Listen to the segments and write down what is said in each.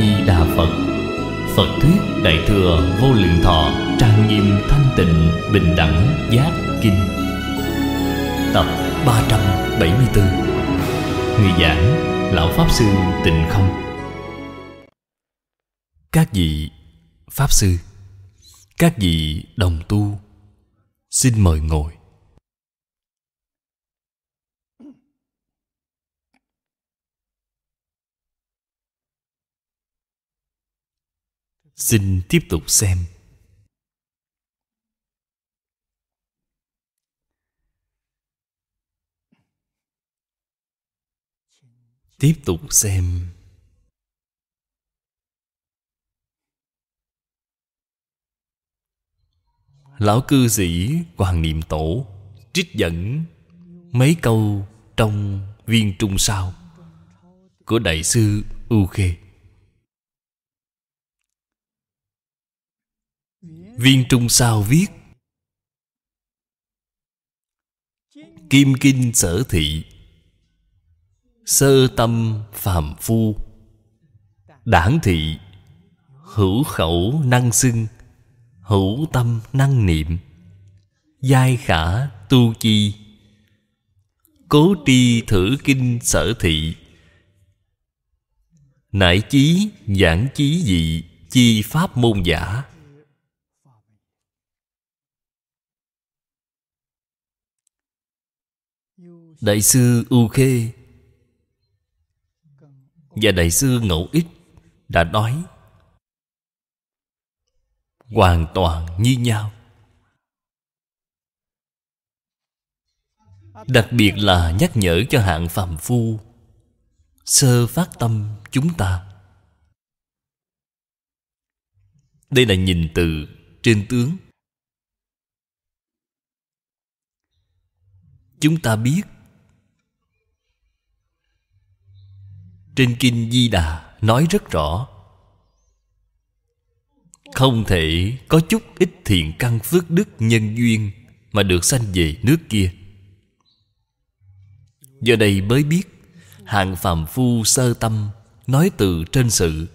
Di Đà Phật Phật thuyết Đại Thừa Vô Lượng Thọ Trang nghiêm thanh tịnh bình đẳng giác kinh Tập 374 Người giảng Lão Pháp Sư Tịnh Không Các vị Pháp Sư Các vị đồng tu Xin mời ngồi Xin tiếp tục xem Tiếp tục xem Lão cư sĩ Hoàng Niệm Tổ trích dẫn mấy câu trong viên trung sao của Đại sư U Khê. Viên Trung Sao viết Kim Kinh Sở Thị Sơ tâm phàm phu Đảng thị Hữu khẩu năng xưng Hữu tâm năng niệm Giai khả tu chi Cố tri thử kinh sở thị Nải chí giảng chí dị Chi pháp môn giả Đại sư U Khê Và Đại sư Ngẫu Ích Đã nói Hoàn toàn như nhau Đặc biệt là nhắc nhở cho hạng phàm phu Sơ phát tâm chúng ta Đây là nhìn từ trên tướng Chúng ta biết Trên Kinh Di Đà nói rất rõ Không thể có chút ít thiện căn phước đức nhân duyên Mà được sanh về nước kia Giờ đây mới biết Hạng phàm phu sơ tâm Nói từ trên sự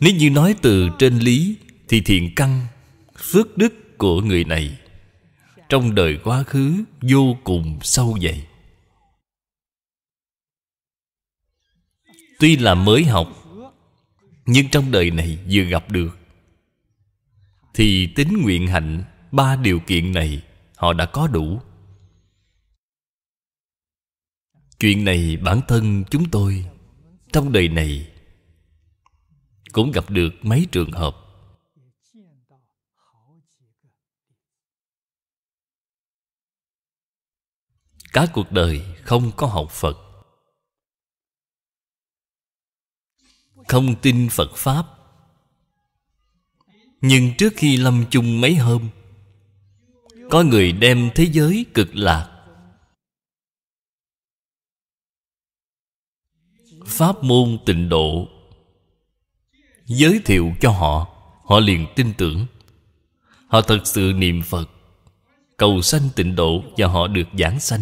Nếu như nói từ trên lý Thì thiện căn Phước đức của người này Trong đời quá khứ Vô cùng sâu dày Tuy là mới học Nhưng trong đời này vừa gặp được Thì tính nguyện hạnh Ba điều kiện này Họ đã có đủ Chuyện này bản thân chúng tôi Trong đời này Cũng gặp được mấy trường hợp Cả cuộc đời không có học Phật không tin phật pháp nhưng trước khi lâm chung mấy hôm có người đem thế giới cực lạc pháp môn tịnh độ giới thiệu cho họ họ liền tin tưởng họ thật sự niệm phật cầu sanh tịnh độ và họ được giảng sanh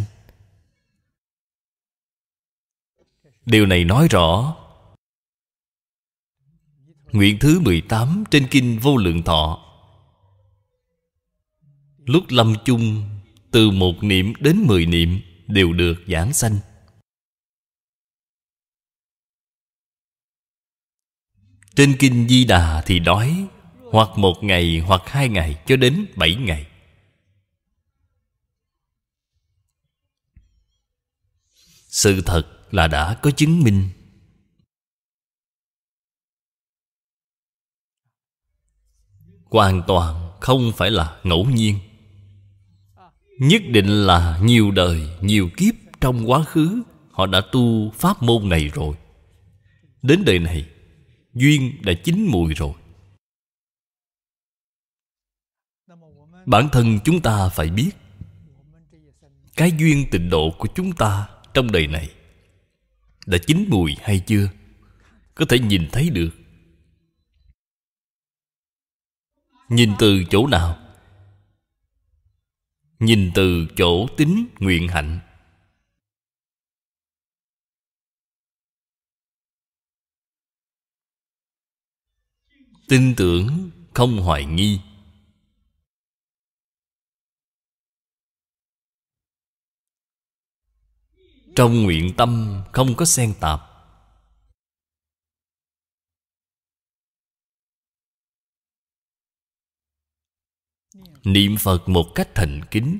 điều này nói rõ Nguyện thứ 18 trên Kinh Vô Lượng Thọ Lúc lâm chung Từ một niệm đến mười niệm Đều được giảng sanh Trên Kinh Di Đà thì đói Hoặc một ngày hoặc hai ngày Cho đến bảy ngày Sự thật là đã có chứng minh hoàn toàn không phải là ngẫu nhiên nhất định là nhiều đời nhiều kiếp trong quá khứ họ đã tu pháp môn này rồi đến đời này duyên đã chín mùi rồi bản thân chúng ta phải biết cái duyên tịnh độ của chúng ta trong đời này đã chín mùi hay chưa có thể nhìn thấy được Nhìn từ chỗ nào? Nhìn từ chỗ tính nguyện hạnh Tin tưởng không hoài nghi Trong nguyện tâm không có xen tạp niệm phật một cách thành kính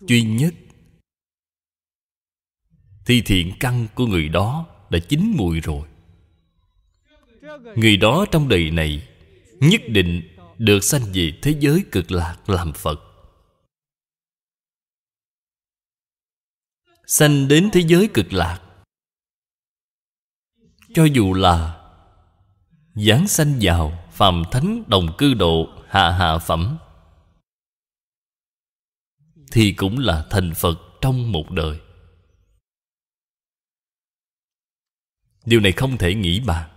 duy nhất thì thiện căn của người đó đã chín mùi rồi người đó trong đời này nhất định được sanh về thế giới cực lạc làm phật sanh đến thế giới cực lạc cho dù là Giáng sanh vào phàm thánh đồng cư độ hạ hạ phẩm Thì cũng là thành Phật trong một đời Điều này không thể nghĩ bàn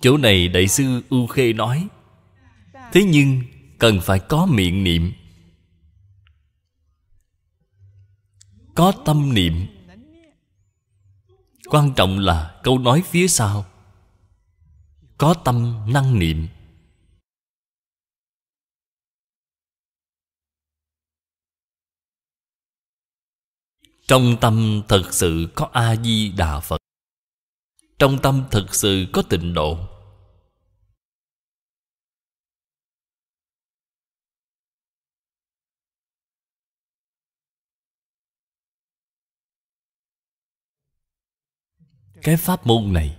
Chỗ này Đại sư U Khê nói Thế nhưng cần phải có miệng niệm Có tâm niệm quan trọng là câu nói phía sau có tâm năng niệm trong tâm thật sự có a di đà phật trong tâm thật sự có tịnh độ cái pháp môn này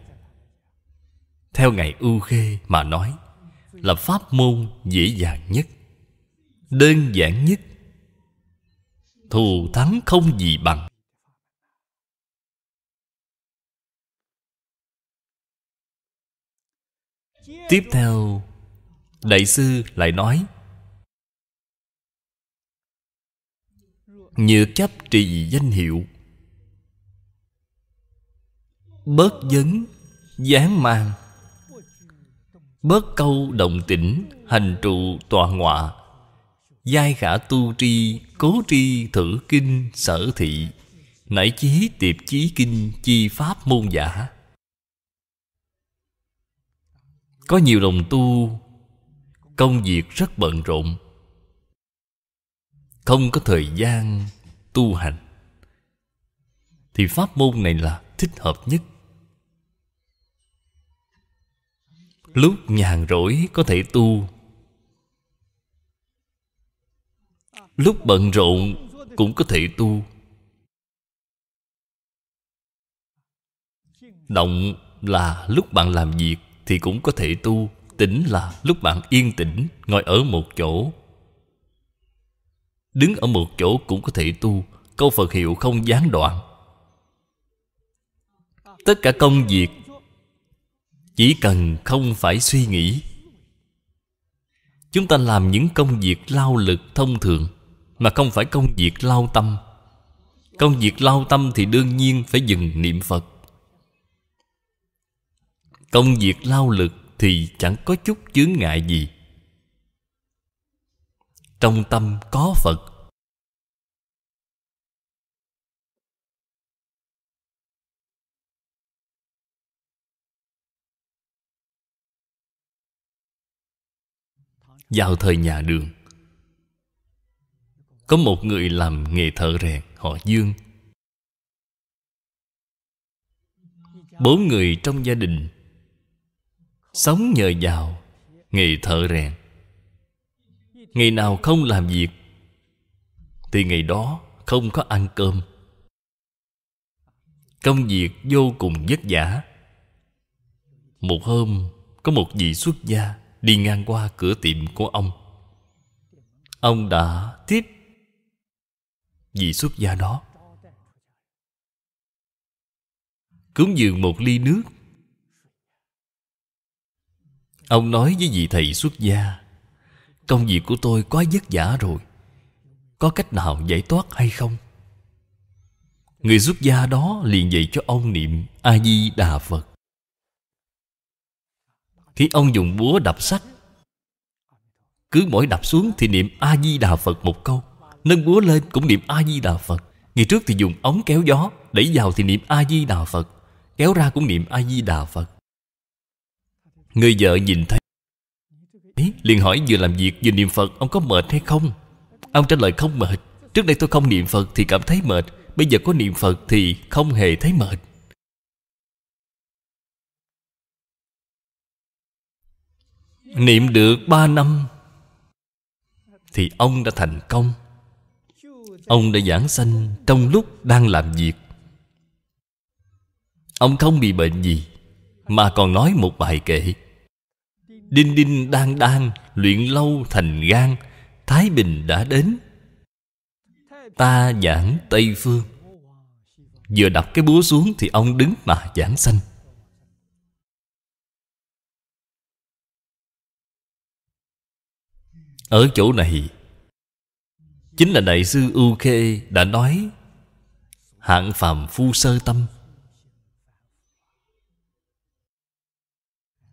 theo ngài ưu khê mà nói là pháp môn dễ dàng nhất đơn giản nhất thù thắng không gì bằng tiếp theo đại sư lại nói nhược chấp trì danh hiệu bớt dấn dán mang bớt câu động tĩnh hành trụ tòa ngọa giai khả tu tri cố tri thử kinh sở thị nảy chí tiệp chí kinh chi pháp môn giả có nhiều đồng tu công việc rất bận rộn không có thời gian tu hành thì pháp môn này là thích hợp nhất lúc nhàn rỗi có thể tu lúc bận rộn cũng có thể tu động là lúc bạn làm việc thì cũng có thể tu tĩnh là lúc bạn yên tĩnh ngồi ở một chỗ đứng ở một chỗ cũng có thể tu câu phật hiệu không gián đoạn tất cả công việc chỉ cần không phải suy nghĩ chúng ta làm những công việc lao lực thông thường mà không phải công việc lao tâm công việc lao tâm thì đương nhiên phải dừng niệm phật công việc lao lực thì chẳng có chút chướng ngại gì trong tâm có phật vào thời nhà đường có một người làm nghề thợ rèn họ dương bốn người trong gia đình sống nhờ vào nghề thợ rèn ngày nào không làm việc thì ngày đó không có ăn cơm công việc vô cùng vất vả một hôm có một vị xuất gia đi ngang qua cửa tiệm của ông ông đã tiếp vị xuất gia đó cúng dường một ly nước ông nói với vị thầy xuất gia công việc của tôi quá vất vả rồi có cách nào giải thoát hay không người xuất gia đó liền dạy cho ông niệm a di đà phật khi ông dùng búa đập sắt Cứ mỗi đập xuống thì niệm A-di-đà Phật một câu Nâng búa lên cũng niệm A-di-đà Phật Ngày trước thì dùng ống kéo gió Đẩy vào thì niệm A-di-đà Phật Kéo ra cũng niệm A-di-đà Phật Người vợ nhìn thấy liền hỏi vừa làm việc vừa niệm Phật Ông có mệt hay không Ông trả lời không mệt Trước đây tôi không niệm Phật thì cảm thấy mệt Bây giờ có niệm Phật thì không hề thấy mệt niệm được ba năm thì ông đã thành công ông đã giảng sanh trong lúc đang làm việc ông không bị bệnh gì mà còn nói một bài kệ đinh đinh đang đang luyện lâu thành gan thái bình đã đến ta giảng tây phương vừa đập cái búa xuống thì ông đứng mà giảng sanh ở chỗ này chính là đại sư ưu khê đã nói hạng phàm phu sơ tâm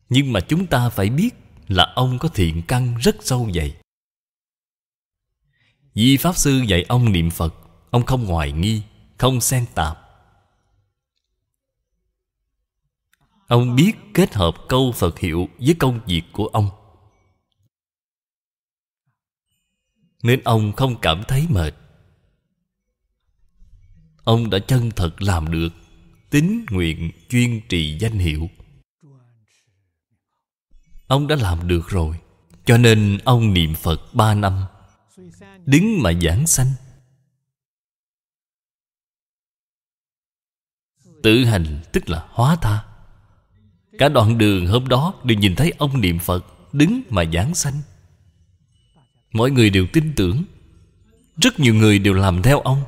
nhưng mà chúng ta phải biết là ông có thiện căn rất sâu dày Di Pháp Sư dạy ông niệm Phật Ông không hoài nghi Không xen tạp Ông biết kết hợp câu Phật hiệu Với công việc của ông nên ông không cảm thấy mệt ông đã chân thật làm được tín nguyện chuyên trì danh hiệu ông đã làm được rồi cho nên ông niệm phật ba năm đứng mà giảng sanh tự hành tức là hóa tha cả đoạn đường hôm đó đều nhìn thấy ông niệm phật đứng mà giảng sanh Mọi người đều tin tưởng Rất nhiều người đều làm theo ông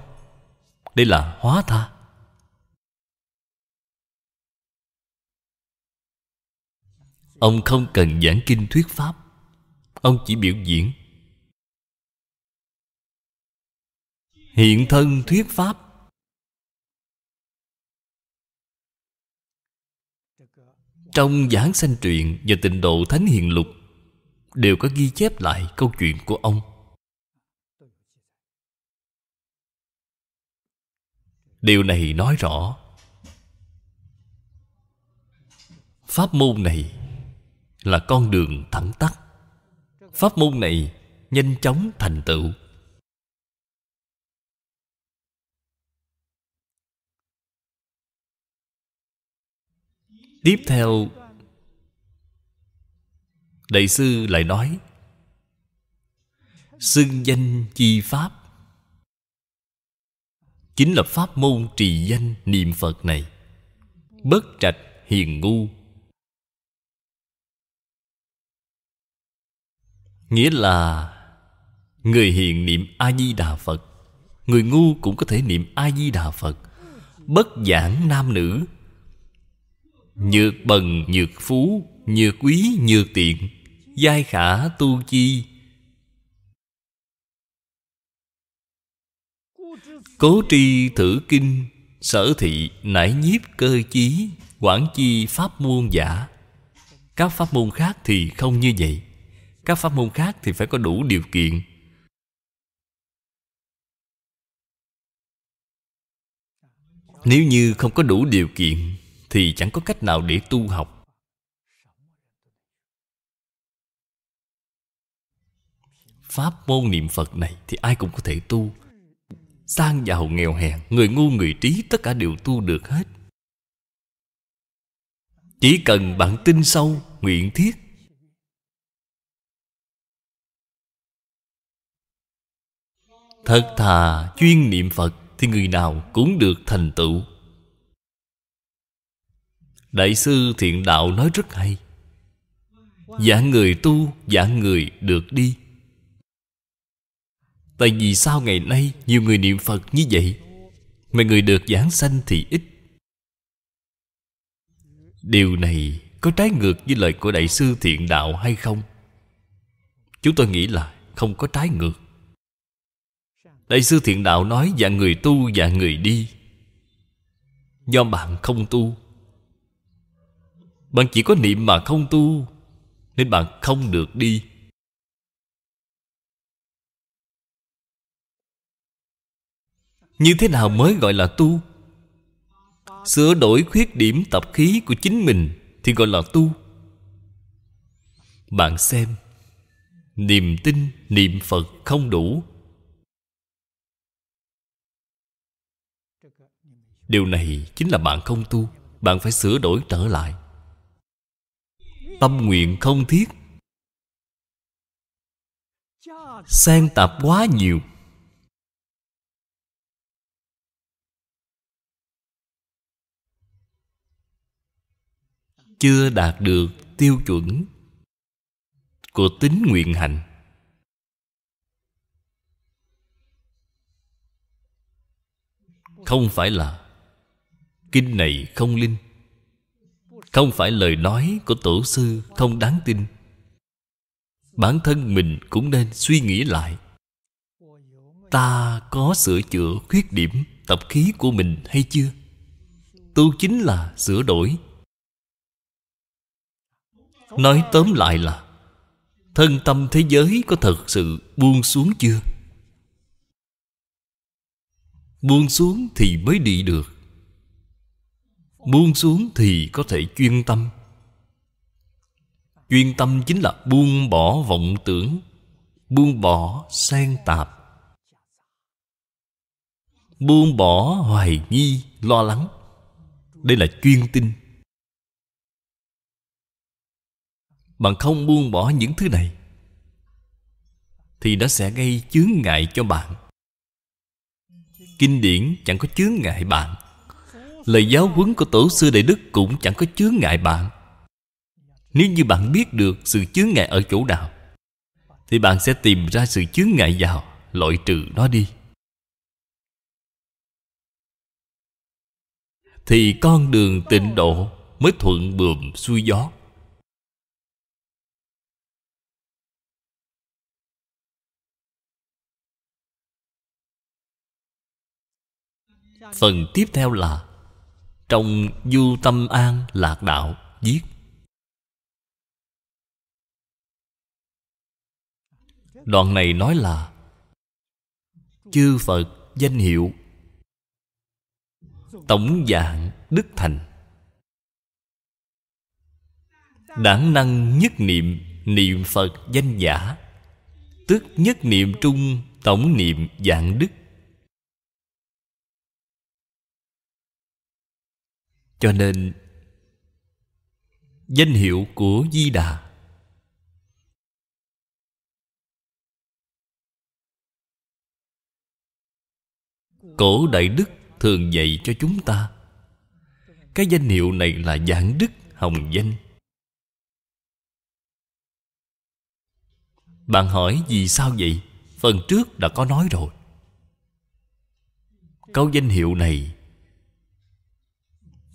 Đây là hóa tha Ông không cần giảng kinh thuyết pháp Ông chỉ biểu diễn Hiện thân thuyết pháp Trong giảng sanh truyện và tịnh độ thánh hiền lục đều có ghi chép lại câu chuyện của ông điều này nói rõ pháp môn này là con đường thẳng tắt pháp môn này nhanh chóng thành tựu tiếp theo đại sư lại nói xưng danh chi pháp chính là pháp môn trì danh niệm phật này bất trạch hiền ngu nghĩa là người hiền niệm a di đà phật người ngu cũng có thể niệm a di đà phật bất giảng nam nữ nhược bần nhược phú nhược quý nhược tiện giai khả tu chi cố tri thử kinh sở thị nải nhiếp cơ chí quản chi pháp môn giả các pháp môn khác thì không như vậy các pháp môn khác thì phải có đủ điều kiện nếu như không có đủ điều kiện thì chẳng có cách nào để tu học Pháp môn niệm Phật này Thì ai cũng có thể tu Sang giàu nghèo hèn Người ngu người trí tất cả đều tu được hết Chỉ cần bạn tin sâu Nguyện thiết Thật thà chuyên niệm Phật Thì người nào cũng được thành tựu Đại sư Thiện Đạo nói rất hay Dạng người tu, dạng người được đi Tại vì sao ngày nay nhiều người niệm Phật như vậy Mà người được giảng sanh thì ít Điều này có trái ngược với lời của Đại sư Thiện Đạo hay không? Chúng tôi nghĩ là không có trái ngược Đại sư Thiện Đạo nói dạng người tu dạng người đi Do bạn không tu Bạn chỉ có niệm mà không tu Nên bạn không được đi Như thế nào mới gọi là tu Sửa đổi khuyết điểm tập khí của chính mình Thì gọi là tu Bạn xem Niềm tin, niệm Phật không đủ Điều này chính là bạn không tu Bạn phải sửa đổi trở lại Tâm nguyện không thiết Sang tạp quá nhiều chưa đạt được tiêu chuẩn của tính nguyện hạnh không phải là kinh này không linh không phải lời nói của tổ sư không đáng tin bản thân mình cũng nên suy nghĩ lại ta có sửa chữa khuyết điểm tập khí của mình hay chưa tu chính là sửa đổi Nói tóm lại là Thân tâm thế giới có thật sự buông xuống chưa? Buông xuống thì mới đi được Buông xuống thì có thể chuyên tâm Chuyên tâm chính là buông bỏ vọng tưởng Buông bỏ sang tạp Buông bỏ hoài nghi, lo lắng Đây là chuyên tinh Bạn không buông bỏ những thứ này Thì nó sẽ gây chướng ngại cho bạn Kinh điển chẳng có chướng ngại bạn Lời giáo huấn của tổ sư Đại Đức cũng chẳng có chướng ngại bạn Nếu như bạn biết được sự chướng ngại ở chỗ nào Thì bạn sẽ tìm ra sự chướng ngại vào Loại trừ nó đi Thì con đường tịnh độ mới thuận buồm xuôi gió Phần tiếp theo là Trong du tâm an lạc đạo Viết Đoạn này nói là Chư Phật danh hiệu Tổng dạng đức thành Đảng năng nhất niệm Niệm Phật danh giả Tức nhất niệm trung Tổng niệm dạng đức cho nên danh hiệu của di đà cổ đại đức thường dạy cho chúng ta cái danh hiệu này là giảng đức hồng danh bạn hỏi vì sao vậy phần trước đã có nói rồi câu danh hiệu này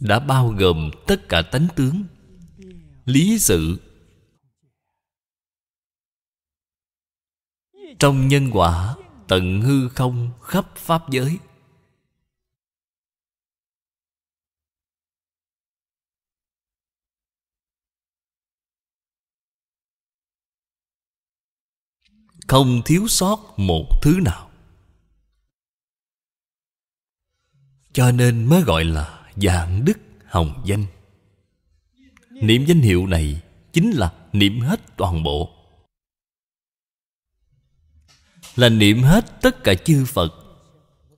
đã bao gồm tất cả tánh tướng lý sự trong nhân quả tận hư không khắp pháp giới không thiếu sót một thứ nào cho nên mới gọi là dạng đức hồng danh niệm danh hiệu này chính là niệm hết toàn bộ là niệm hết tất cả chư phật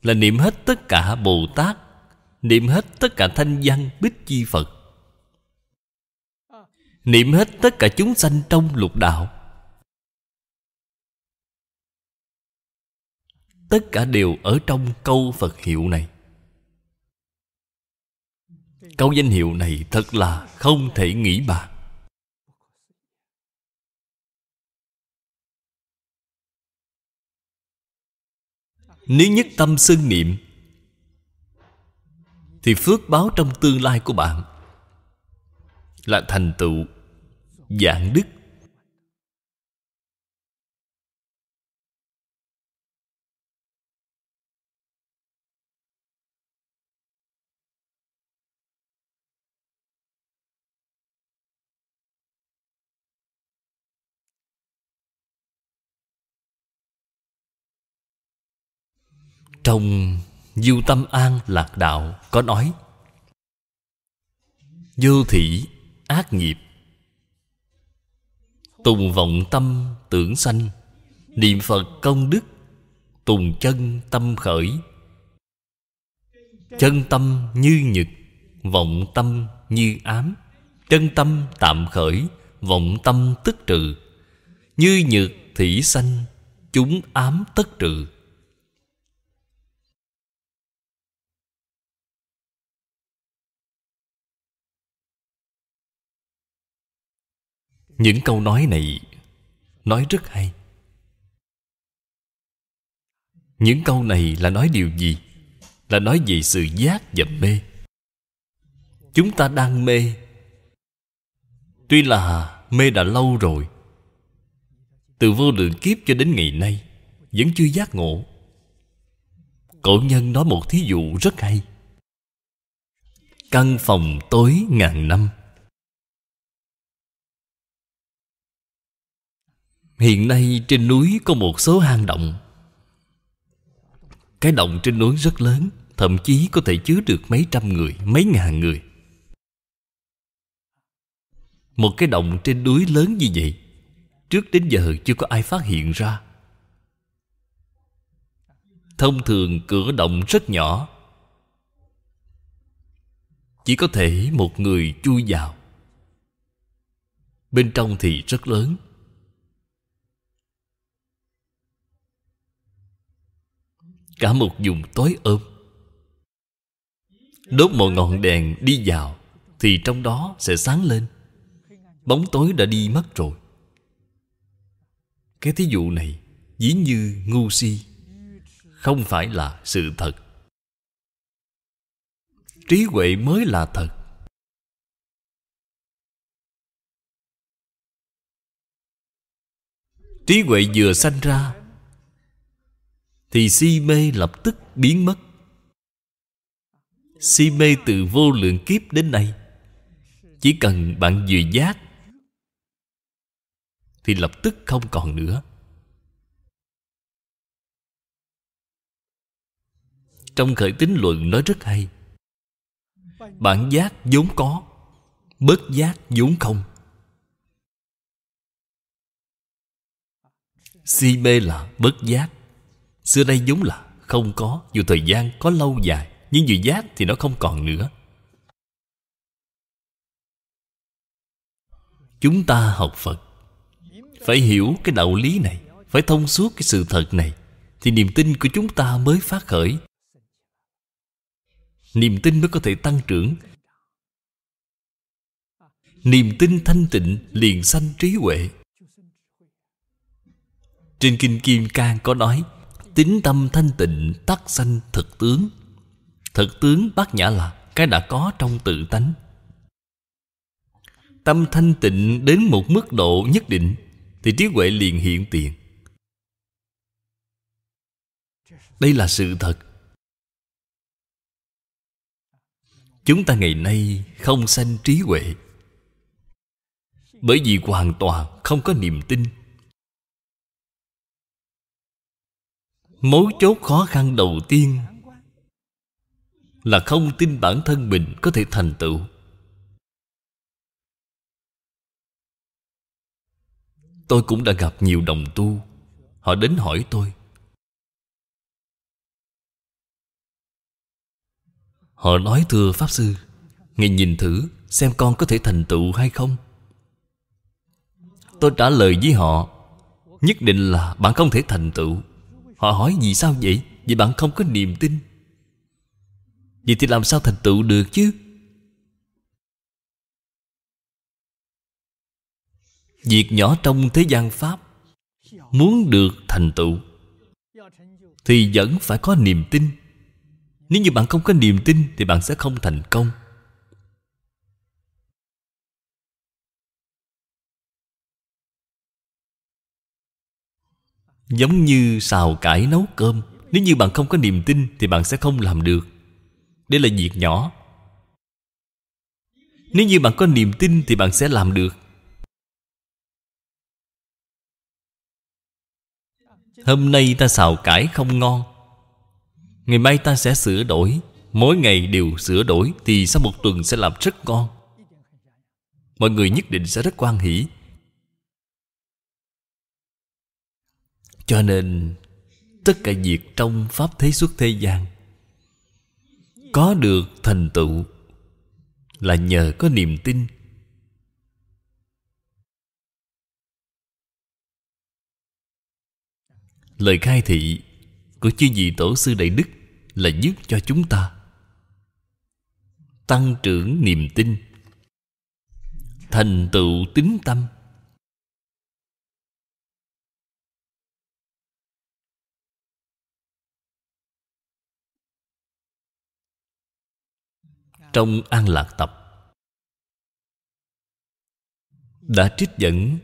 là niệm hết tất cả bồ tát niệm hết tất cả thanh văn bích chi phật niệm hết tất cả chúng sanh trong lục đạo tất cả đều ở trong câu phật hiệu này Câu danh hiệu này thật là không thể nghĩ bàn Nếu nhất tâm xưng niệm Thì phước báo trong tương lai của bạn Là thành tựu dạng đức Trong Du Tâm An Lạc Đạo có nói Vô thị ác nghiệp Tùng vọng tâm tưởng sanh Niệm Phật công đức Tùng chân tâm khởi Chân tâm như nhật Vọng tâm như ám Chân tâm tạm khởi Vọng tâm tức trừ Như nhược thủy sanh Chúng ám tất trừ những câu nói này nói rất hay những câu này là nói điều gì là nói về sự giác và mê chúng ta đang mê tuy là mê đã lâu rồi từ vô lượng kiếp cho đến ngày nay vẫn chưa giác ngộ cổ nhân nói một thí dụ rất hay căn phòng tối ngàn năm Hiện nay trên núi có một số hang động Cái động trên núi rất lớn Thậm chí có thể chứa được mấy trăm người, mấy ngàn người Một cái động trên núi lớn như vậy Trước đến giờ chưa có ai phát hiện ra Thông thường cửa động rất nhỏ Chỉ có thể một người chui vào Bên trong thì rất lớn Cả một vùng tối ôm Đốt một ngọn đèn đi vào Thì trong đó sẽ sáng lên Bóng tối đã đi mất rồi Cái thí dụ này Dĩ như ngu si Không phải là sự thật Trí huệ mới là thật Trí huệ vừa sanh ra thì si mê lập tức biến mất si mê từ vô lượng kiếp đến nay chỉ cần bạn vừa giác thì lập tức không còn nữa trong khởi tính luận nói rất hay bản giác vốn có bất giác vốn không si mê là bất giác Xưa nay vốn là không có Dù thời gian có lâu dài Nhưng vì giác thì nó không còn nữa Chúng ta học Phật Phải hiểu cái đạo lý này Phải thông suốt cái sự thật này Thì niềm tin của chúng ta mới phát khởi Niềm tin mới có thể tăng trưởng Niềm tin thanh tịnh liền sanh trí huệ Trên Kinh Kim Cang có nói tính tâm thanh tịnh tắc sanh thực tướng thực tướng bát nhã là cái đã có trong tự tánh tâm thanh tịnh đến một mức độ nhất định thì trí huệ liền hiện tiền đây là sự thật chúng ta ngày nay không sanh trí huệ bởi vì hoàn toàn không có niềm tin mối chốt khó khăn đầu tiên Là không tin bản thân mình có thể thành tựu Tôi cũng đã gặp nhiều đồng tu Họ đến hỏi tôi Họ nói thưa Pháp Sư Ngài nhìn thử xem con có thể thành tựu hay không Tôi trả lời với họ Nhất định là bạn không thể thành tựu Họ hỏi vì sao vậy Vì bạn không có niềm tin Vậy thì làm sao thành tựu được chứ Việc nhỏ trong thế gian Pháp Muốn được thành tựu Thì vẫn phải có niềm tin Nếu như bạn không có niềm tin Thì bạn sẽ không thành công Giống như xào cải nấu cơm Nếu như bạn không có niềm tin Thì bạn sẽ không làm được Đây là việc nhỏ Nếu như bạn có niềm tin Thì bạn sẽ làm được Hôm nay ta xào cải không ngon Ngày mai ta sẽ sửa đổi Mỗi ngày đều sửa đổi Thì sau một tuần sẽ làm rất ngon Mọi người nhất định sẽ rất quan hỷ cho nên tất cả việc trong pháp thế xuất thế gian có được thành tựu là nhờ có niềm tin lời khai thị của chư vị tổ sư đại đức là giúp cho chúng ta tăng trưởng niềm tin thành tựu tính tâm trong An Lạc Tập đã trích dẫn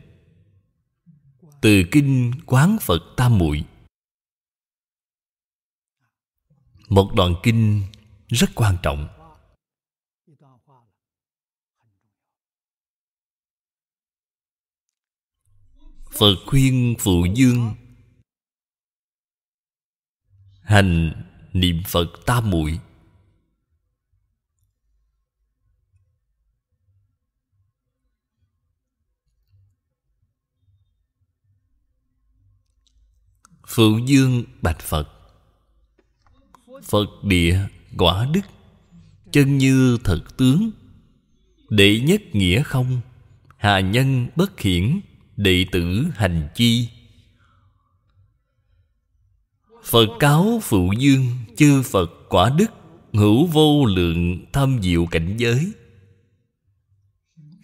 từ kinh Quán Phật Tam Muội. Một đoạn kinh rất quan trọng. Phật khuyên phụ dương hành niệm Phật Tam Muội Phụ Dương Bạch Phật Phật địa quả đức Chân như thật tướng Đệ nhất nghĩa không Hà nhân bất hiển Đệ tử hành chi Phật cáo Phụ Dương Chư Phật quả đức Hữu vô lượng thâm diệu cảnh giới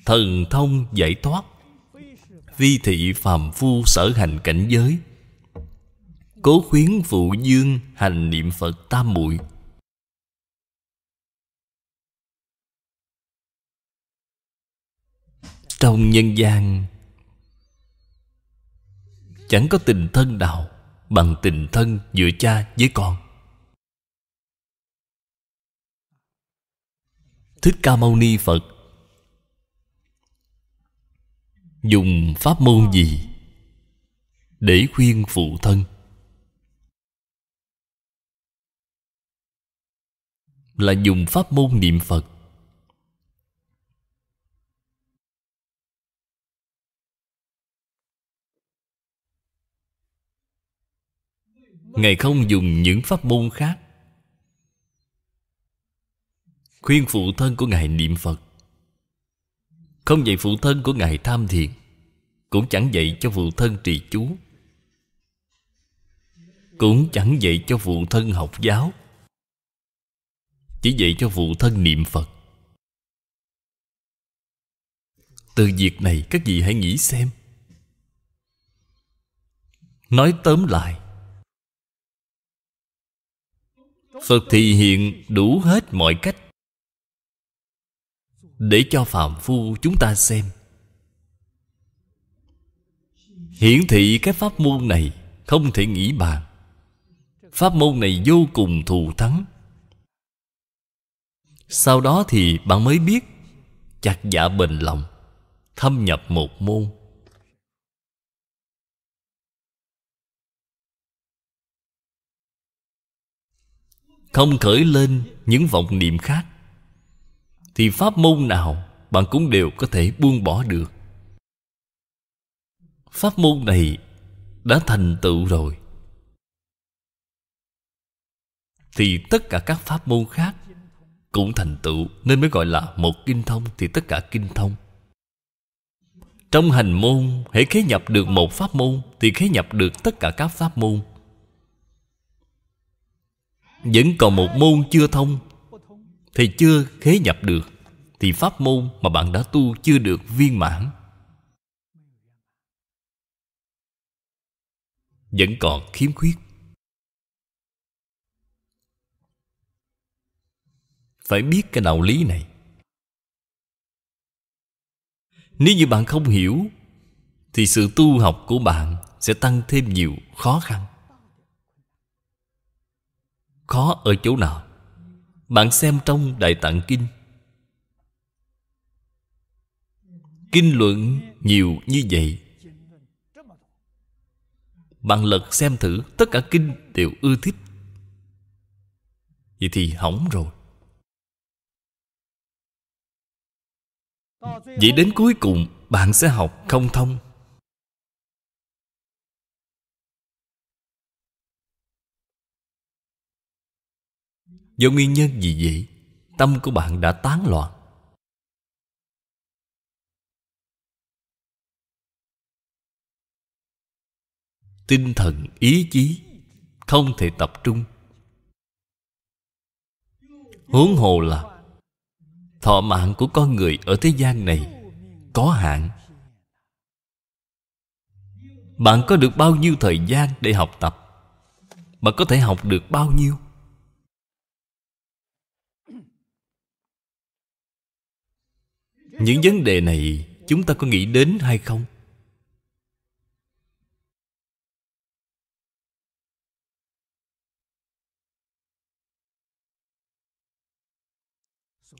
Thần thông giải thoát Vi thị phàm phu sở hành cảnh giới cố khuyến phụ dương hành niệm phật tam muội trong nhân gian chẳng có tình thân nào bằng tình thân giữa cha với con thích ca mâu ni phật dùng pháp môn gì để khuyên phụ thân là dùng pháp môn niệm phật ngài không dùng những pháp môn khác khuyên phụ thân của ngài niệm phật không dạy phụ thân của ngài tham thiền cũng chẳng dạy cho phụ thân trì chú cũng chẳng dạy cho phụ thân học giáo chỉ dạy cho phụ thân niệm phật từ việc này các vị hãy nghĩ xem nói tóm lại phật thì hiện đủ hết mọi cách để cho phạm phu chúng ta xem hiển thị cái pháp môn này không thể nghĩ bàn pháp môn này vô cùng thù thắng sau đó thì bạn mới biết Chặt dạ bền lòng Thâm nhập một môn Không khởi lên những vọng niệm khác Thì pháp môn nào Bạn cũng đều có thể buông bỏ được Pháp môn này Đã thành tựu rồi Thì tất cả các pháp môn khác cũng thành tựu nên mới gọi là một kinh thông thì tất cả kinh thông trong hành môn hãy khế nhập được một pháp môn thì khế nhập được tất cả các pháp môn vẫn còn một môn chưa thông thì chưa khế nhập được thì pháp môn mà bạn đã tu chưa được viên mãn vẫn còn khiếm khuyết phải biết cái đạo lý này nếu như bạn không hiểu thì sự tu học của bạn sẽ tăng thêm nhiều khó khăn khó ở chỗ nào bạn xem trong đại tạng kinh kinh luận nhiều như vậy bạn lật xem thử tất cả kinh đều ưa thích vậy thì hỏng rồi vậy đến cuối cùng bạn sẽ học không thông do nguyên nhân gì vậy tâm của bạn đã tán loạn tinh thần ý chí không thể tập trung huống hồ là thọ mạng của con người ở thế gian này có hạn bạn có được bao nhiêu thời gian để học tập bạn có thể học được bao nhiêu những vấn đề này chúng ta có nghĩ đến hay không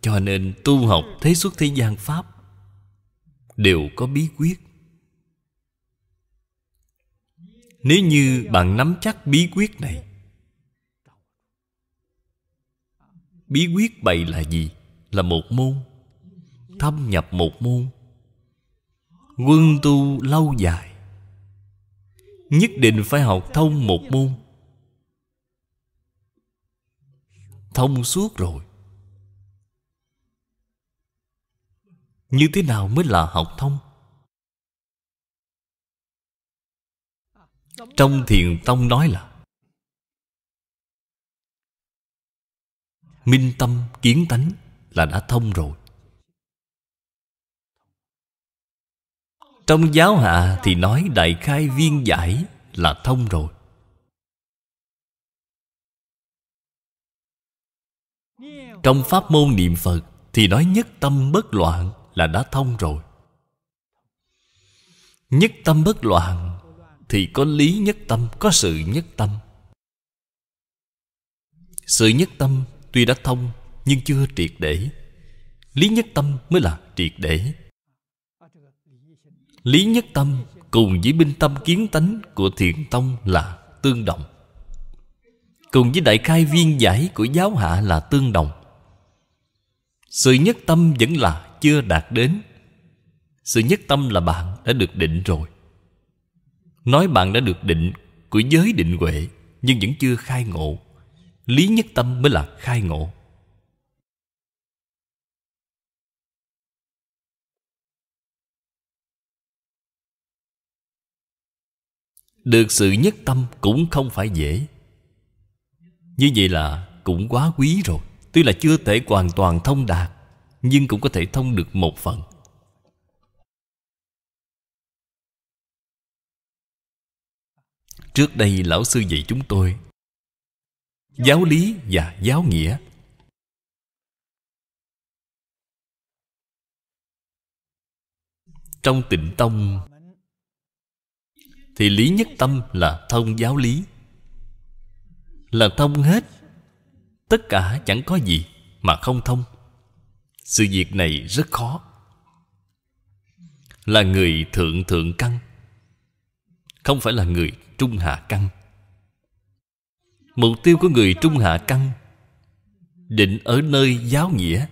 Cho nên tu học thế xuất thế gian Pháp Đều có bí quyết Nếu như bạn nắm chắc bí quyết này Bí quyết bày là gì? Là một môn Thâm nhập một môn Quân tu lâu dài Nhất định phải học thông một môn Thông suốt rồi như thế nào mới là học thông trong thiền tông nói là minh tâm kiến tánh là đã thông rồi trong giáo hạ thì nói đại khai viên giải là thông rồi trong pháp môn niệm phật thì nói nhất tâm bất loạn là đã thông rồi nhất tâm bất loạn thì có lý nhất tâm có sự nhất tâm sự nhất tâm tuy đã thông nhưng chưa triệt để lý nhất tâm mới là triệt để lý nhất tâm cùng với binh tâm kiến tánh của thiện tông là tương đồng cùng với đại khai viên giải của giáo hạ là tương đồng sự nhất tâm vẫn là chưa đạt đến sự nhất tâm là bạn đã được định rồi nói bạn đã được định của giới định huệ nhưng vẫn chưa khai ngộ lý nhất tâm mới là khai ngộ được sự nhất tâm cũng không phải dễ như vậy là cũng quá quý rồi tuy là chưa thể hoàn toàn thông đạt nhưng cũng có thể thông được một phần trước đây lão sư dạy chúng tôi giáo lý và giáo nghĩa trong tịnh tông thì lý nhất tâm là thông giáo lý là thông hết tất cả chẳng có gì mà không thông sự việc này rất khó là người thượng thượng căn không phải là người trung hạ căn mục tiêu của người trung hạ căn định ở nơi giáo nghĩa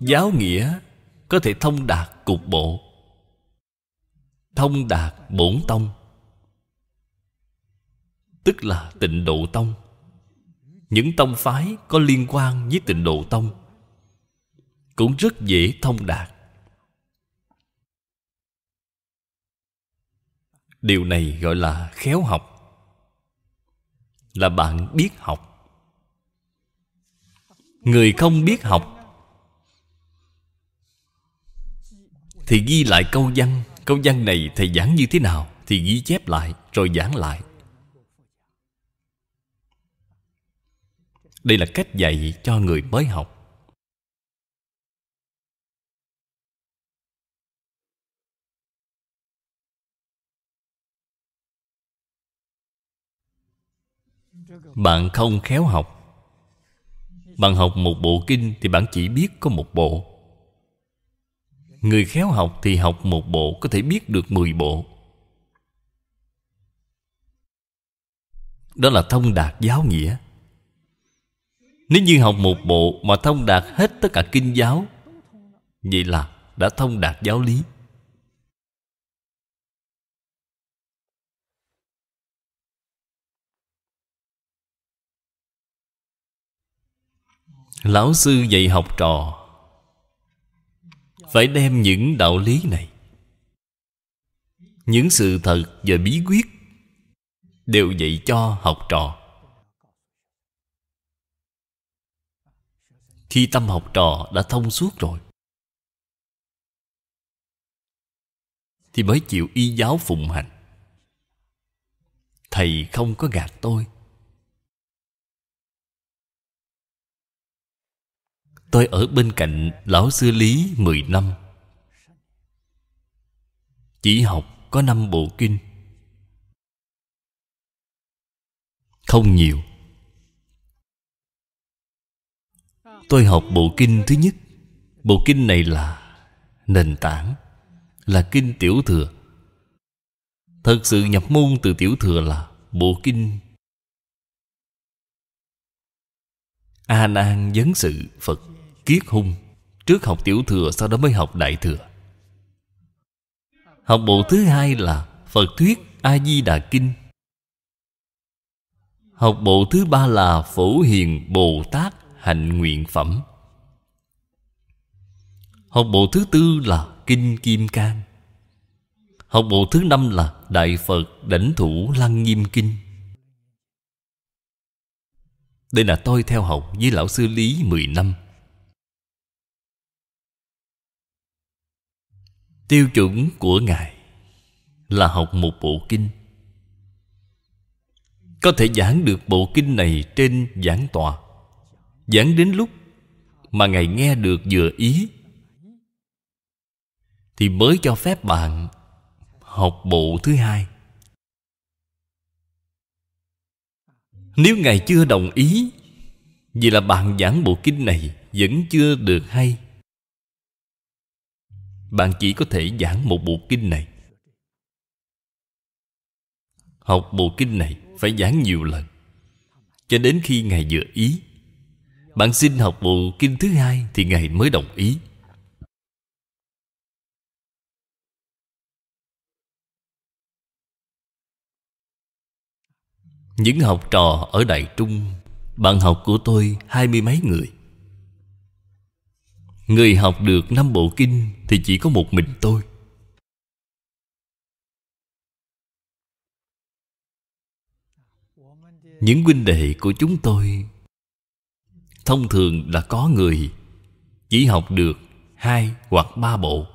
giáo nghĩa có thể thông đạt cục bộ thông đạt bổn tông tức là tịnh độ tông những tông phái có liên quan với tịnh độ tông cũng rất dễ thông đạt điều này gọi là khéo học là bạn biết học người không biết học thì ghi lại câu văn câu văn này thầy giảng như thế nào thì ghi chép lại rồi giảng lại đây là cách dạy cho người mới học bạn không khéo học bạn học một bộ kinh thì bạn chỉ biết có một bộ người khéo học thì học một bộ có thể biết được mười bộ đó là thông đạt giáo nghĩa nếu như học một bộ mà thông đạt hết tất cả kinh giáo Vậy là đã thông đạt giáo lý Lão sư dạy học trò Phải đem những đạo lý này Những sự thật và bí quyết Đều dạy cho học trò khi tâm học trò đã thông suốt rồi thì mới chịu y giáo phụng hành thầy không có gạt tôi tôi ở bên cạnh lão sư lý mười năm chỉ học có năm bộ kinh không nhiều tôi học bộ kinh thứ nhất bộ kinh này là nền tảng là kinh tiểu thừa thật sự nhập môn từ tiểu thừa là bộ kinh a nan vấn sự phật kiết hung trước học tiểu thừa sau đó mới học đại thừa học bộ thứ hai là phật thuyết a di đà kinh học bộ thứ ba là phổ hiền bồ tát hạnh nguyện phẩm học bộ thứ tư là kinh kim cang học bộ thứ năm là đại phật đảnh thủ lăng nghiêm kinh đây là tôi theo học với lão sư lý 10 năm tiêu chuẩn của ngài là học một bộ kinh có thể giảng được bộ kinh này trên giảng tòa giảng đến lúc mà ngài nghe được vừa ý thì mới cho phép bạn học bộ thứ hai nếu ngài chưa đồng ý vì là bạn giảng bộ kinh này vẫn chưa được hay bạn chỉ có thể giảng một bộ kinh này học bộ kinh này phải giảng nhiều lần cho đến khi ngài vừa ý bạn xin học bộ kinh thứ hai Thì Ngài mới đồng ý Những học trò ở Đại Trung Bạn học của tôi hai mươi mấy người Người học được năm bộ kinh Thì chỉ có một mình tôi Những huynh đệ của chúng tôi thông thường là có người chỉ học được hai hoặc ba bộ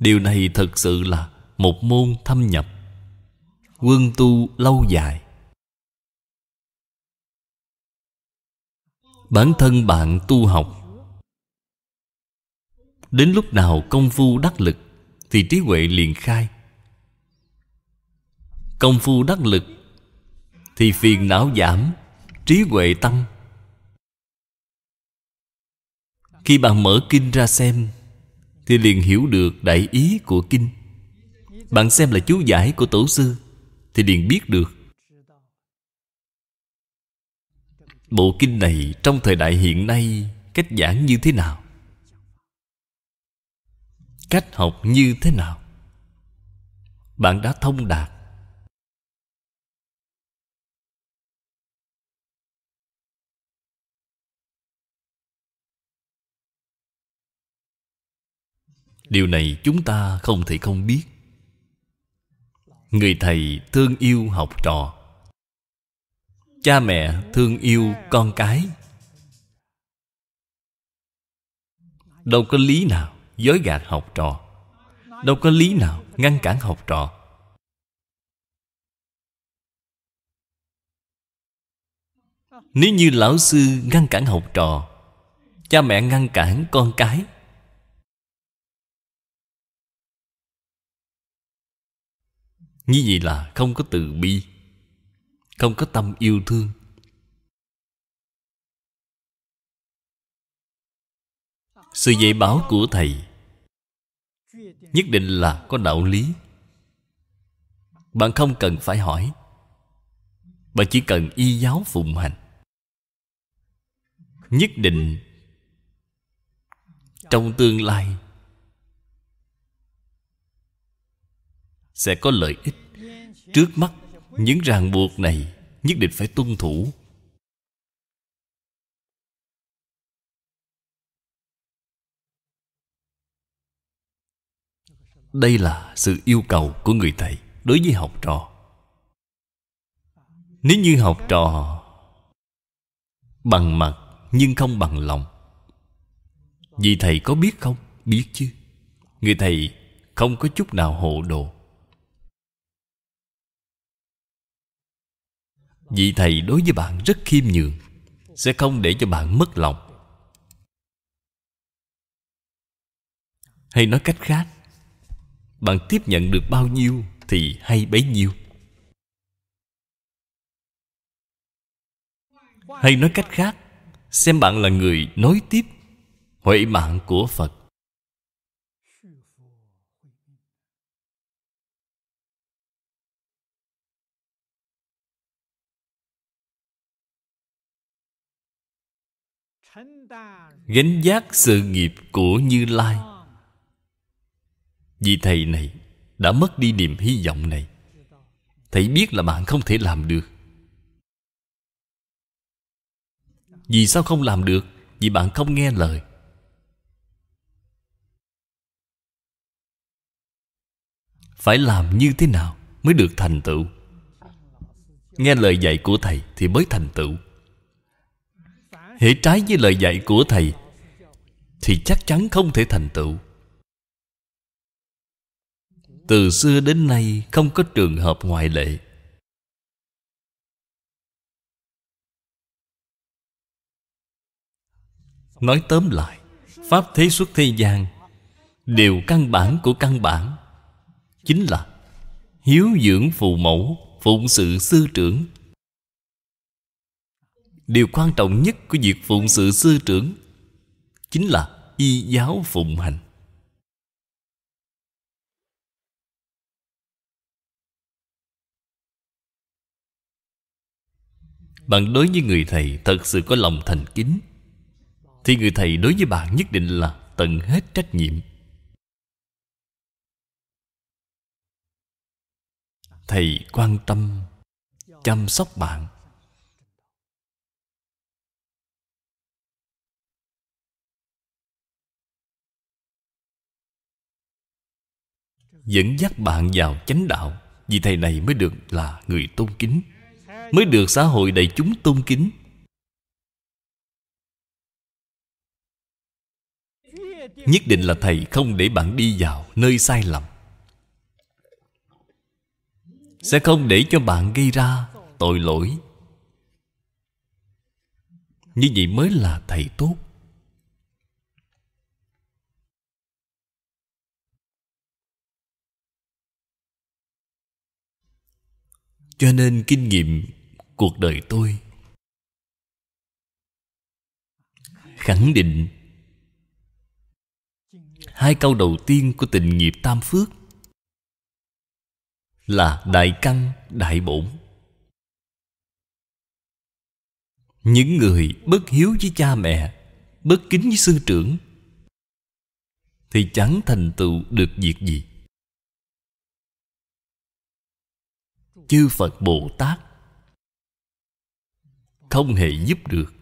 điều này thật sự là một môn thâm nhập quân tu lâu dài bản thân bạn tu học đến lúc nào công phu đắc lực thì trí huệ liền khai công phu đắc lực thì phiền não giảm trí huệ tăng khi bạn mở kinh ra xem thì liền hiểu được đại ý của kinh bạn xem là chú giải của tổ sư thì liền biết được bộ kinh này trong thời đại hiện nay cách giảng như thế nào cách học như thế nào bạn đã thông đạt điều này chúng ta không thể không biết người thầy thương yêu học trò cha mẹ thương yêu con cái đâu có lý nào dối gạt học trò đâu có lý nào ngăn cản học trò nếu như lão sư ngăn cản học trò cha mẹ ngăn cản con cái như vậy là không có từ bi không có tâm yêu thương sự dạy bảo của thầy nhất định là có đạo lý bạn không cần phải hỏi bạn chỉ cần y giáo phụng hành nhất định trong tương lai sẽ có lợi ích trước mắt những ràng buộc này nhất định phải tuân thủ đây là sự yêu cầu của người thầy đối với học trò nếu như học trò bằng mặt nhưng không bằng lòng vì thầy có biết không biết chứ người thầy không có chút nào hộ đồ vị thầy đối với bạn rất khiêm nhường sẽ không để cho bạn mất lòng hay nói cách khác bạn tiếp nhận được bao nhiêu thì hay bấy nhiêu hay nói cách khác xem bạn là người nối tiếp huệ mạng của phật gánh giác sự nghiệp của như lai vị thầy này đã mất đi niềm hy vọng này thầy biết là bạn không thể làm được vì sao không làm được vì bạn không nghe lời phải làm như thế nào mới được thành tựu nghe lời dạy của thầy thì mới thành tựu hễ trái với lời dạy của thầy thì chắc chắn không thể thành tựu từ xưa đến nay không có trường hợp ngoại lệ nói tóm lại pháp thế xuất thế gian đều căn bản của căn bản chính là hiếu dưỡng phụ mẫu phụng sự sư trưởng Điều quan trọng nhất của việc phụng sự sư trưởng Chính là y giáo phụng hành Bạn đối với người thầy thật sự có lòng thành kính Thì người thầy đối với bạn nhất định là tận hết trách nhiệm Thầy quan tâm Chăm sóc bạn dẫn dắt bạn vào chánh đạo vì thầy này mới được là người tôn kính mới được xã hội đầy chúng tôn kính nhất định là thầy không để bạn đi vào nơi sai lầm sẽ không để cho bạn gây ra tội lỗi như vậy mới là thầy tốt cho nên kinh nghiệm cuộc đời tôi khẳng định hai câu đầu tiên của tình nghiệp tam phước là đại căn đại bổn những người bất hiếu với cha mẹ bất kính với sư trưởng thì chẳng thành tựu được việc gì chư phật bồ tát không hề giúp được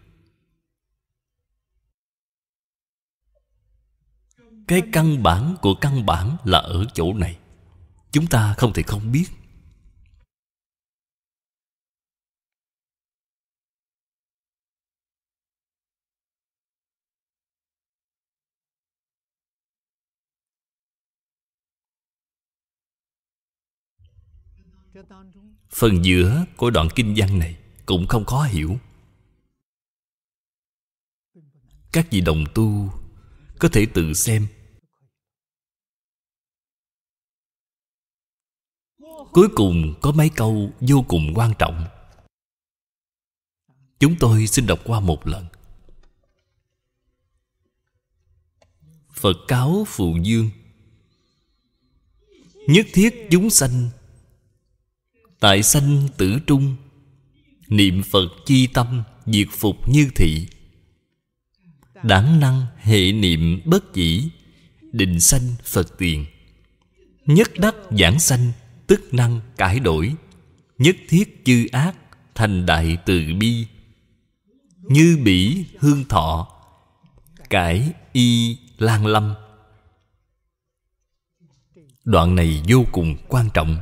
cái căn bản của căn bản là ở chỗ này chúng ta không thể không biết Phần giữa của đoạn kinh văn này Cũng không khó hiểu Các vị đồng tu Có thể tự xem Cuối cùng có mấy câu vô cùng quan trọng Chúng tôi xin đọc qua một lần Phật cáo Phù Dương Nhất thiết chúng sanh Tại sanh tử trung Niệm Phật chi tâm Diệt phục như thị Đáng năng hệ niệm bất dĩ Định sanh Phật tiền Nhất đắc giảng sanh Tức năng cải đổi Nhất thiết chư ác Thành đại từ bi Như bỉ hương thọ Cải y lan lâm Đoạn này vô cùng quan trọng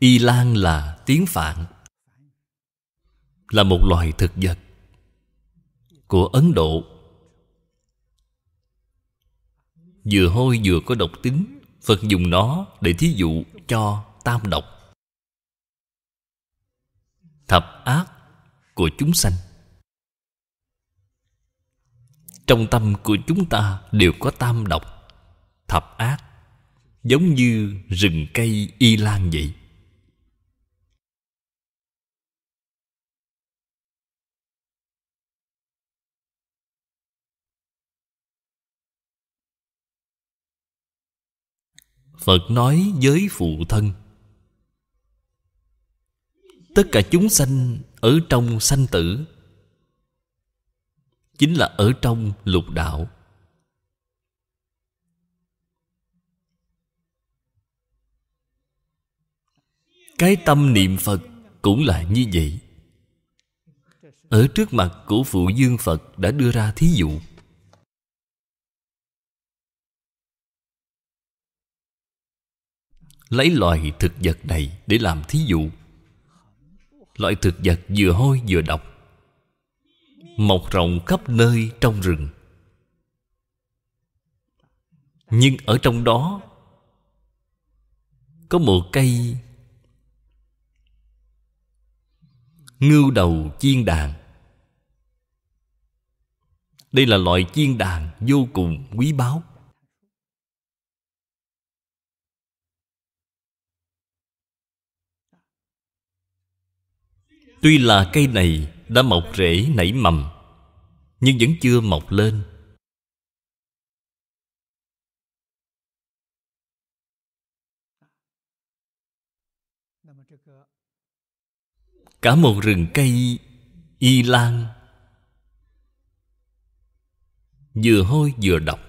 Y Lan là tiếng Phạn Là một loài thực vật Của Ấn Độ Vừa hôi vừa có độc tính Phật dùng nó để thí dụ cho tam độc Thập ác của chúng sanh Trong tâm của chúng ta đều có tam độc Thập ác Giống như rừng cây y lan vậy Phật nói với phụ thân Tất cả chúng sanh ở trong sanh tử Chính là ở trong lục đạo Cái tâm niệm Phật cũng là như vậy Ở trước mặt của Phụ Dương Phật đã đưa ra thí dụ lấy loài thực vật này để làm thí dụ loại thực vật vừa hôi vừa độc mọc rộng khắp nơi trong rừng nhưng ở trong đó có một cây ngưu đầu chiên đàn đây là loại chiên đàn vô cùng quý báu Tuy là cây này đã mọc rễ nảy mầm Nhưng vẫn chưa mọc lên Cả một rừng cây y lan Vừa hôi vừa độc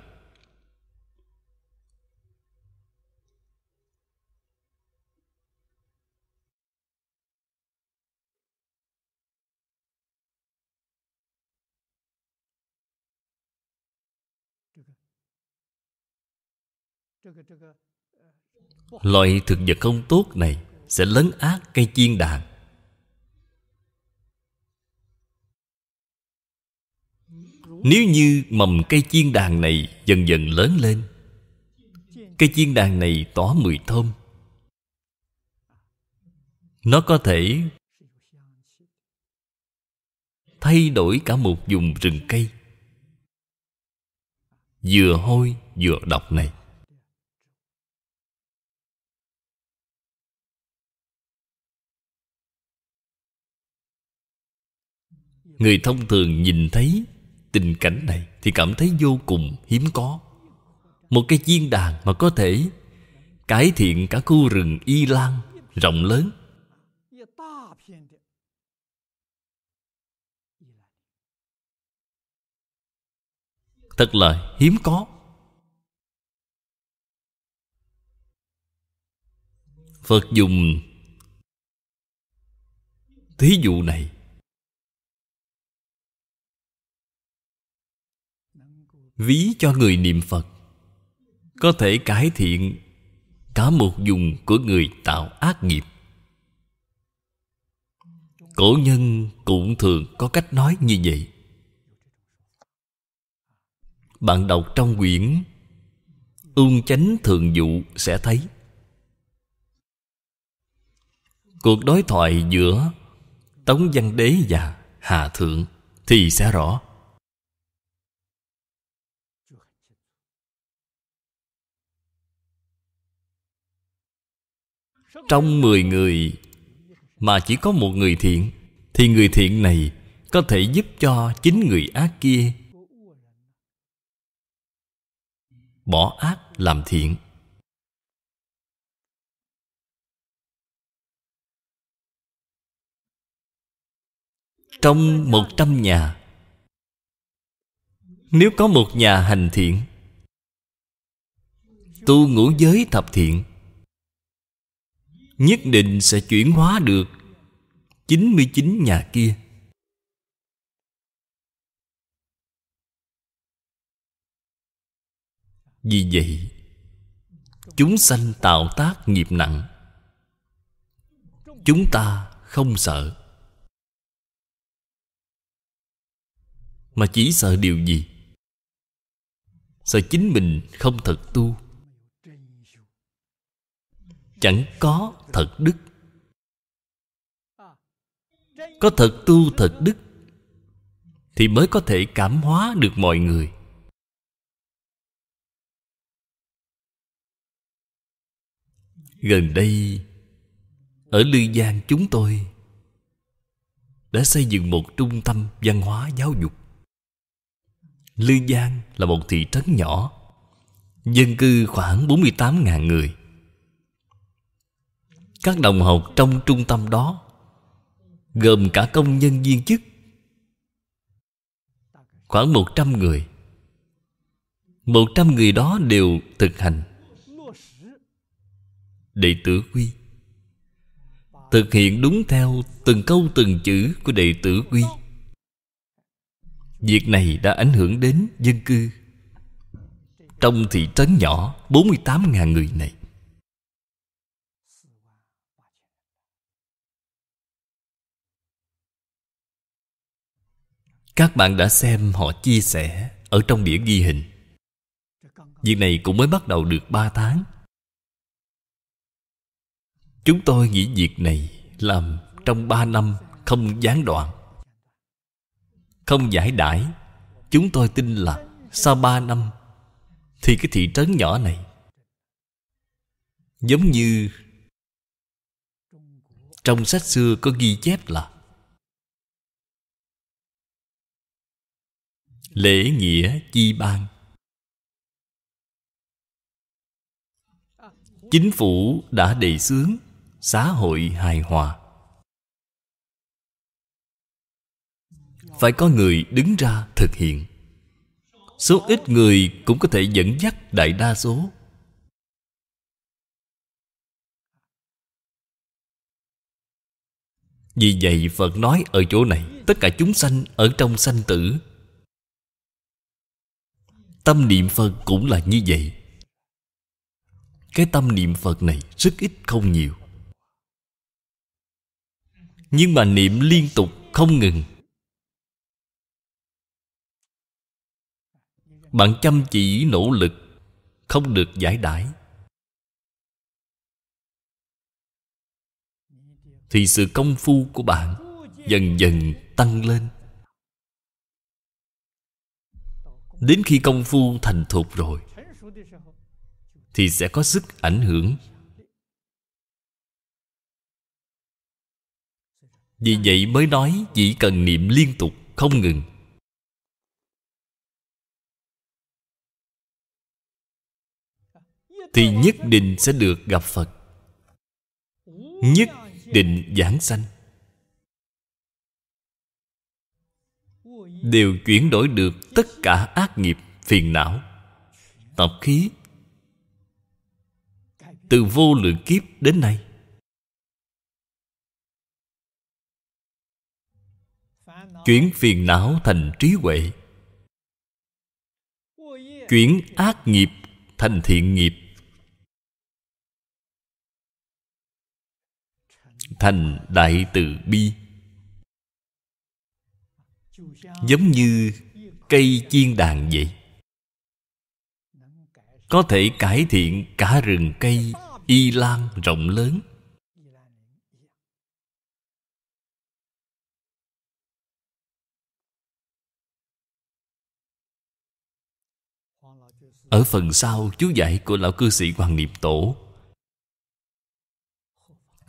Loại thực vật không tốt này Sẽ lấn át cây chiên đàn Nếu như mầm cây chiên đàn này Dần dần lớn lên Cây chiên đàn này tỏ mùi thơm Nó có thể Thay đổi cả một vùng rừng cây Vừa hôi vừa độc này người thông thường nhìn thấy tình cảnh này thì cảm thấy vô cùng hiếm có một cái chiên đàn mà có thể cải thiện cả khu rừng y lan rộng lớn thật là hiếm có phật dùng thí dụ này ví cho người niệm phật có thể cải thiện cả một dùng của người tạo ác nghiệp cổ nhân cũng thường có cách nói như vậy bạn đọc trong quyển ung chánh Thường dụ sẽ thấy cuộc đối thoại giữa tống văn đế và hà thượng thì sẽ rõ trong 10 người mà chỉ có một người thiện thì người thiện này có thể giúp cho chính người ác kia bỏ ác làm thiện trong một trăm nhà nếu có một nhà hành thiện tu ngũ giới thập thiện nhất định sẽ chuyển hóa được 99 nhà kia. Vì vậy, chúng sanh tạo tác nghiệp nặng. Chúng ta không sợ. Mà chỉ sợ điều gì? Sợ chính mình không thật tu chẳng có thật đức có thật tu thật đức thì mới có thể cảm hóa được mọi người gần đây ở lư giang chúng tôi đã xây dựng một trung tâm văn hóa giáo dục lư giang là một thị trấn nhỏ dân cư khoảng 48.000 người các đồng học trong trung tâm đó gồm cả công nhân viên chức khoảng 100 người 100 người đó đều thực hành Đệ tử quy Thực hiện đúng theo từng câu từng chữ của đệ tử quy Việc này đã ảnh hưởng đến dân cư Trong thị trấn nhỏ 48.000 người này Các bạn đã xem họ chia sẻ Ở trong đĩa ghi hình Việc này cũng mới bắt đầu được ba tháng Chúng tôi nghĩ việc này Làm trong ba năm Không gián đoạn Không giải đãi Chúng tôi tin là Sau ba năm Thì cái thị trấn nhỏ này Giống như Trong sách xưa có ghi chép là lễ nghĩa chi ban chính phủ đã đề xướng xã hội hài hòa phải có người đứng ra thực hiện số ít người cũng có thể dẫn dắt đại đa số vì vậy phật nói ở chỗ này tất cả chúng sanh ở trong sanh tử tâm niệm phật cũng là như vậy cái tâm niệm phật này rất ít không nhiều nhưng mà niệm liên tục không ngừng bạn chăm chỉ nỗ lực không được giải đãi thì sự công phu của bạn dần dần tăng lên Đến khi công phu thành thục rồi Thì sẽ có sức ảnh hưởng Vì vậy mới nói chỉ cần niệm liên tục không ngừng Thì nhất định sẽ được gặp Phật Nhất định giảng sanh đều chuyển đổi được tất cả ác nghiệp phiền não tập khí từ vô lượng kiếp đến nay chuyển phiền não thành trí huệ chuyển ác nghiệp thành thiện nghiệp thành đại từ bi giống như cây chiên đàn vậy có thể cải thiện cả rừng cây y lan rộng lớn ở phần sau chú giải của lão cư sĩ hoàng niệm tổ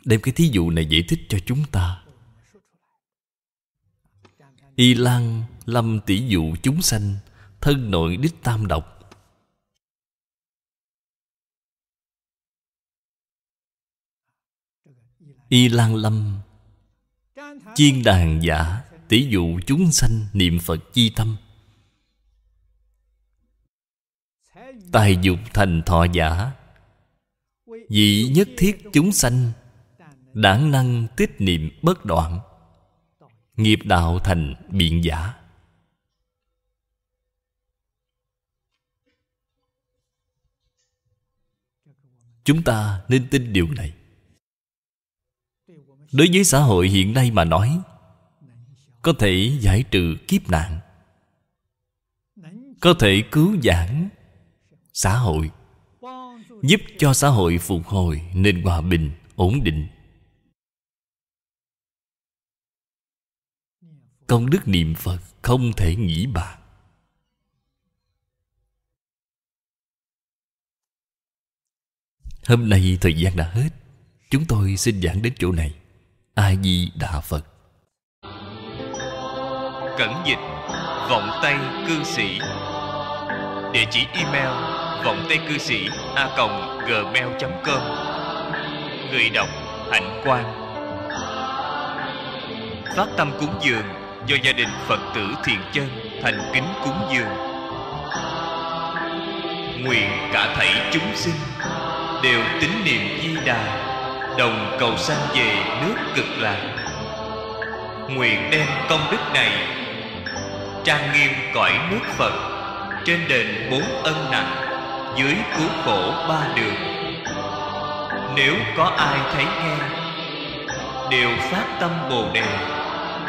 đem cái thí dụ này giải thích cho chúng ta y lan lâm tỷ dụ chúng sanh thân nội đích tam độc y lan lâm chiên đàn giả tỷ dụ chúng sanh niệm phật chi tâm tài dục thành thọ giả vị nhất thiết chúng sanh đảng năng tích niệm bất đoạn nghiệp đạo thành biện giả chúng ta nên tin điều này đối với xã hội hiện nay mà nói có thể giải trừ kiếp nạn có thể cứu giảng xã hội giúp cho xã hội phục hồi nền hòa bình ổn định công đức niệm phật không thể nghĩ bàn hôm nay thời gian đã hết chúng tôi xin giảng đến chỗ này a di đà phật cẩn dịch vọng tay cư sĩ địa chỉ email vọng tay cư sĩ a gmail com người đọc hạnh quan. phát tâm cúng dường do gia đình Phật tử Thiện Chân thành kính cúng dường. Nguyện cả thảy chúng sinh đều tín niệm Di Đà, đồng cầu sanh về nước cực lạc. Nguyện đem công đức này trang nghiêm cõi nước Phật trên đền bốn ân nặng dưới cứu khổ ba đường. Nếu có ai thấy nghe đều phát tâm Bồ đề